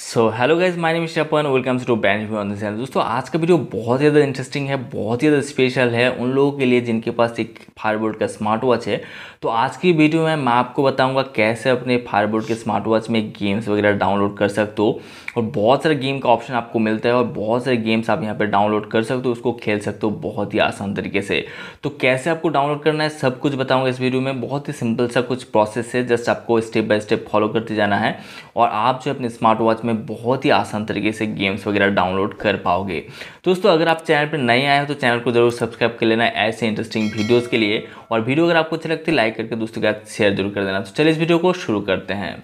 so hello guys my name Shapan welcomes to ban on channel दोस्तों आज का video बहुत ज़्यादा इंटरेस्टिंग है बहुत ही ज़्यादा स्पेशल है उन लोगों के लिए जिनके पास एक फायरबोर्ड का स्मार्ट वॉच है तो आज की वीडियो में मैं आपको बताऊंगा कैसे अपने फायरबोर्ड के स्मार्ट वॉच में गेम्स वगैरह डाउनलोड कर सकते हो और बहुत सारे गेम का ऑप्शन आपको मिलता है और बहुत सारे गेम्स आप यहाँ पर डाउनलोड कर सकते हो उसको खेल सकते हो बहुत ही आसान तरीके से तो कैसे आपको डाउनलोड करना है सब कुछ बताऊँगा इस वीडियो में बहुत ही सिंपल सा कुछ प्रोसेस है जस्ट आपको स्टेप बाय स्टेप फॉलो करते जाना है और आप जो अपने स्मार्ट वॉच उसमें में बहुत ही आसान तरीके से गेम्स वगैरह डाउनलोड कर पाओगे दोस्तों अगर आप चैनल पर नए आए हो तो चैनल को जरूर सब्सक्राइब कर लेना ऐसे इंटरेस्टिंग वीडियोज़ के लिए और वीडियो अगर आपको अच्छी लगती है लाइक करके दोस्तों के साथ शेयर जरूर कर देना तो चलिए इस वीडियो को शुरू करते हैं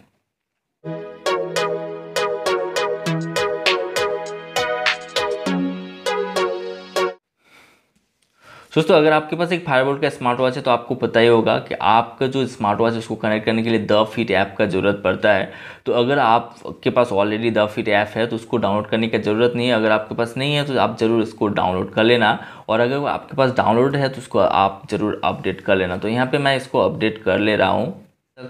दोस्तों अगर आपके पास एक फायरबोल्ट का स्मार्ट वॉच है तो आपको पता ही होगा कि आपका जो स्मार्ट वॉच है उसको कनेक्ट करने के लिए द फिट ऐप का ज़रूरत पड़ता है तो अगर आपके पास ऑलरेडी द फिट ऐप है तो उसको डाउनलोड करने की ज़रूरत नहीं है अगर आपके पास नहीं है तो आप ज़रूर इसको डाउनलोड कर लेना और अगर आपके पास डाउनलोड है तो उसको आप ज़रूर अपडेट कर लेना तो यहाँ पर मैं इसको अपडेट कर ले रहा हूँ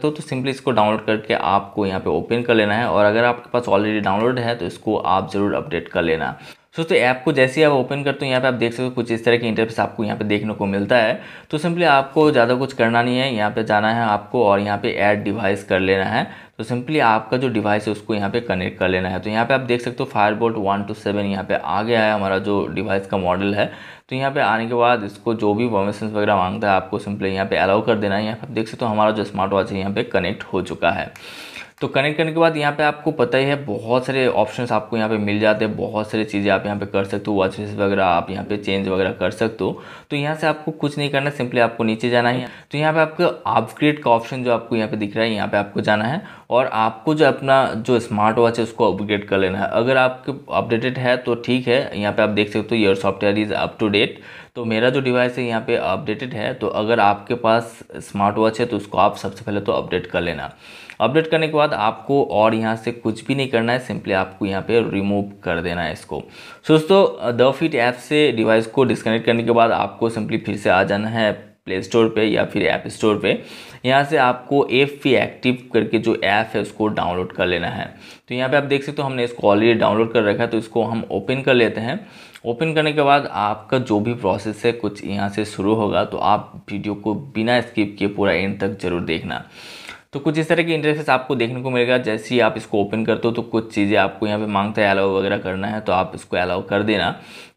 तो, तो सिंपली इसको डाउनलोड करके आपको यहाँ पे ओपन कर लेना है और अगर आपके पास ऑलरेडी डाउनलोड है तो इसको आप ज़रूर अपडेट कर लेना दोस्तों ऐप को जैसे ही आप ओपन करते हो यहाँ पे आप देख सकते हो कुछ इस तरह की इंटरफेस आपको यहाँ पे देखने को मिलता है तो सिंपली आपको ज़्यादा कुछ करना नहीं है यहाँ पे जाना है आपको और यहाँ पे ऐड डिवाइस कर लेना है तो सिंपली आपका जो डिवाइस है उसको यहाँ पे कनेक्ट कर लेना है तो यहाँ पे आप देख सकते हो Fire Boltt one two seven यहाँ पे आ गया है हमारा जो डिवाइस का मॉडल है तो यहाँ पे आने के बाद इसको जो भी परमिशन वगैरह मांगता है आपको सिंपली यहाँ पे अलाउ कर देना है यहाँ पे आप देख सकते हो हमारा जो स्मार्ट वॉच है यहाँ पे कनेक्ट हो चुका है तो कनेक्ट करने के बाद यहाँ पे आपको पता ही है बहुत सारे ऑप्शंस आपको यहाँ पे मिल जाते हैं बहुत सारी चीज़ें आप यहाँ पे कर सकते हो वॉचेस वगैरह आप यहाँ पे चेंज वगैरह कर सकते हो तो यहाँ से आपको कुछ नहीं करना सिंपली आपको नीचे जाना है तो यहाँ पे आपको अपग्रेड का ऑप्शन जो आपको यहाँ पे दिख रहा है यहाँ पे आपको जाना है और आपको जो अपना जो स्मार्ट वॉच है उसको अपग्रेड कर लेना है अगर आपके अपडेटेड है तो ठीक है यहाँ पे आप देख सकते हो your software is up to date तो मेरा जो डिवाइस है यहाँ पे अपडेटेड है तो अगर आपके पास स्मार्ट वॉच है तो उसको आप सबसे पहले तो अपडेट कर लेना अपडेट करने के बाद आपको और यहाँ से कुछ भी नहीं करना है सिंपली आपको यहाँ पे रिमूव कर देना है इसको दोस्तों द फिट ऐप से डिवाइस को डिस्कनेक्ट करने के बाद आपको सिंपली फिर से आ जाना है प्ले स्टोर पे या फिर ऐप स्टोर पे यहाँ से आपको एफ पी एक्टिव करके जो ऐप है उसको डाउनलोड कर लेना है तो यहाँ पे आप देख सकते हो हमने इसको ऑलरेडी डाउनलोड कर रखा है तो इसको हम ओपन कर लेते हैं ओपन करने के बाद आपका जो भी प्रोसेस है कुछ यहाँ से शुरू होगा तो आप वीडियो को बिना स्किप किए पूरा एंड तक ज़रूर देखना तो कुछ इस तरह के इंटरफेस आपको देखने को मिलेगा जैसे ही आप इसको ओपन करते हो तो कुछ चीज़ें आपको यहाँ पे मांगता है अलाउ वगैरह करना है तो आप इसको अलाउ कर देना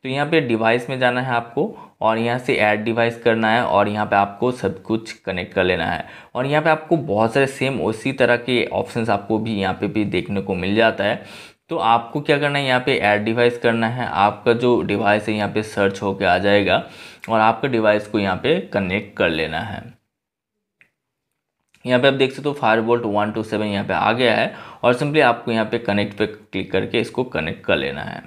तो यहाँ पे डिवाइस में जाना है आपको और यहाँ से ऐड डिवाइस करना है और यहाँ पे आपको सब कुछ कनेक्ट कर लेना है और यहाँ पे आपको बहुत सारे सेम उसी तरह के ऑप्शंस आपको भी यहाँ पे भी देखने को मिल जाता है तो आपको क्या करना है यहाँ पे ऐड डिवाइस करना है आपका जो डिवाइस है यहाँ पे सर्च होकर आ जाएगा और आपका डिवाइस को यहाँ पर कनेक्ट कर लेना है यहाँ पे आप देख सकते हो Fire Boltt one two seven यहाँ पे आ गया है और सिंपली आपको यहाँ पे कनेक्ट पे क्लिक करके इसको कनेक्ट कर लेना है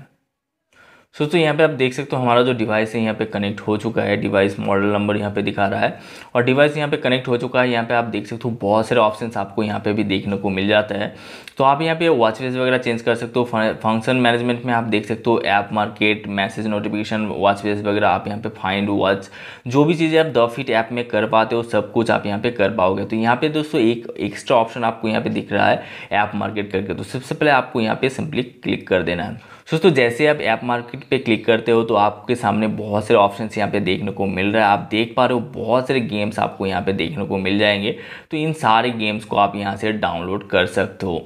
सो तो यहाँ पे आप देख सकते हो हमारा जो डिवाइस है यहाँ पे कनेक्ट हो चुका है डिवाइस मॉडल नंबर यहाँ पे दिखा रहा है और डिवाइस यहाँ पे कनेक्ट हो चुका है यहाँ पे आप देख सकते हो बहुत सारे ऑप्शन आपको यहाँ पे भी देखने को मिल जाता है तो आप यहाँ पे वॉचवेज वगैरह चेंज कर सकते हो फंक्शन मैनेजमेंट में आप देख सकते हो ऐप मार्केट मैसेज नोटिफिकेशन वॉचवेज वगैरह आप यहाँ पे फाइंड वॉच जो भी चीज़ें आप द फिट ऐप में कर पाते हो सब कुछ आप यहाँ पे कर पाओगे तो यहाँ पे दोस्तों एक एक्स्ट्रा ऑप्शन आपको यहाँ पे दिख रहा है ऐप मार्केट करके तो सबसे पहले आपको यहाँ पे सिंपली क्लिक कर देना है दोस्तों जैसे आप ऐप मार्केट पे क्लिक करते हो तो आपके सामने बहुत सारे ऑप्शन यहाँ पे देखने को मिल रहा है आप देख पा रहे हो बहुत सारे गेम्स आपको यहाँ पे देखने को मिल जाएंगे तो इन सारे गेम्स को आप यहाँ से डाउनलोड कर सकते हो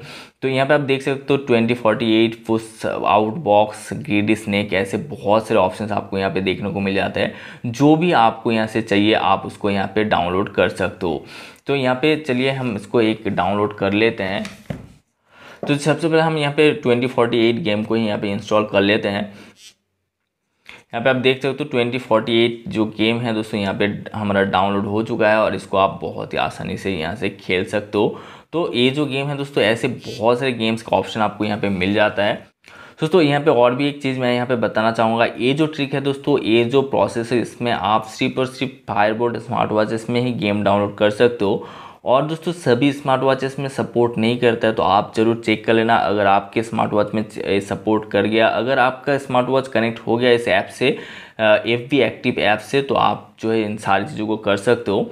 तो यहाँ पे आप देख सकते हो ट्वेंटी फोर्टी एट फुस आउट बॉक्स ग्रीड स्नैक ऐसे बहुत सारे ऑप्शंस आपको यहाँ पे देखने को मिल जाते हैं जो भी आपको यहाँ से चाहिए आप उसको यहाँ पे डाउनलोड कर सकते हो तो यहाँ पे चलिए हम इसको एक डाउनलोड कर लेते हैं तो सबसे पहले हम यहाँ पे ट्वेंटी फोर्टी एट गेम को यहाँ पे इंस्टॉल कर लेते हैं यहाँ पे आप देख सकते हो तो ट्वेंटी फोर्टी एट जो गेम है दोस्तों यहाँ पे हमारा डाउनलोड हो चुका है और इसको आप बहुत ही आसानी से यहाँ से खेल सकते हो तो ये जो गेम है दोस्तों ऐसे बहुत सारे गेम्स का ऑप्शन आपको यहाँ पे मिल जाता है दोस्तों यहाँ पे और भी एक चीज़ मैं यहाँ पे बताना चाहूँगा ये जो ट्रिक है दोस्तों ये जो प्रोसेस है इसमें आप सिर्फ और सिर्फ फायरबोर्ड स्मार्ट वॉच इसमें ही गेम डाउनलोड कर सकते हो और दोस्तों सभी स्मार्ट वॉचेस में सपोर्ट नहीं करता है तो आप ज़रूर चेक कर लेना अगर आपके स्मार्ट वॉच में सपोर्ट कर गया अगर आपका स्मार्ट वॉच कनेक्ट हो गया इस ऐप से एफ बी एक्टिव ऐप से तो आप जो है इन सारी चीज़ों को कर सकते हो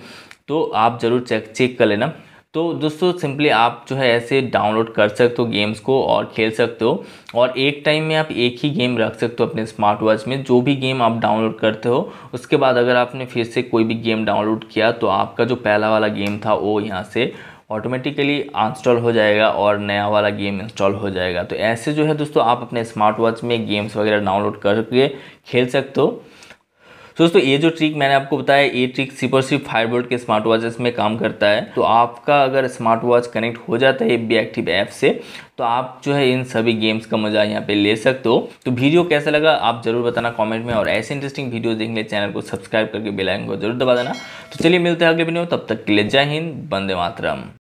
तो आप ज़रूर चेक चेक कर लेना तो दोस्तों सिंपली आप जो है ऐसे डाउनलोड कर सकते हो गेम्स को और खेल सकते हो और एक टाइम में आप एक ही गेम रख सकते हो अपने स्मार्ट वॉच में जो भी गेम आप डाउनलोड करते हो उसके बाद अगर आपने फिर से कोई भी गेम डाउनलोड किया तो आपका जो पहला वाला गेम था वो यहाँ से ऑटोमेटिकली इंस्टॉल हो जाएगा और नया वाला गेम इंस्टॉल हो जाएगा तो ऐसे जो है दोस्तों आप अपने स्मार्ट वॉच में गेम्स वगैरह डाउनलोड करके खेल सकते हो तो दोस्तों ये जो ट्रिक मैंने आपको बताया ये ट्रिक सिर्फ और सिर्फ फायरबोल्ट के स्मार्ट वॉचेस में काम करता है तो आपका अगर स्मार्ट वॉच कनेक्ट हो जाता है बी एक्टिव ऐप से तो आप जो है इन सभी गेम्स का मजा यहाँ पे ले सकते हो तो वीडियो कैसा लगा आप जरूर बताना कमेंट में और ऐसे इंटरेस्टिंग वीडियो देखने चैनल को सब्सक्राइब करके बेलाइन को जरूर दबा देना तो चलिए मिलते हैं अगले वीडियो तब तक के लिए जय हिंद बंदे मातरम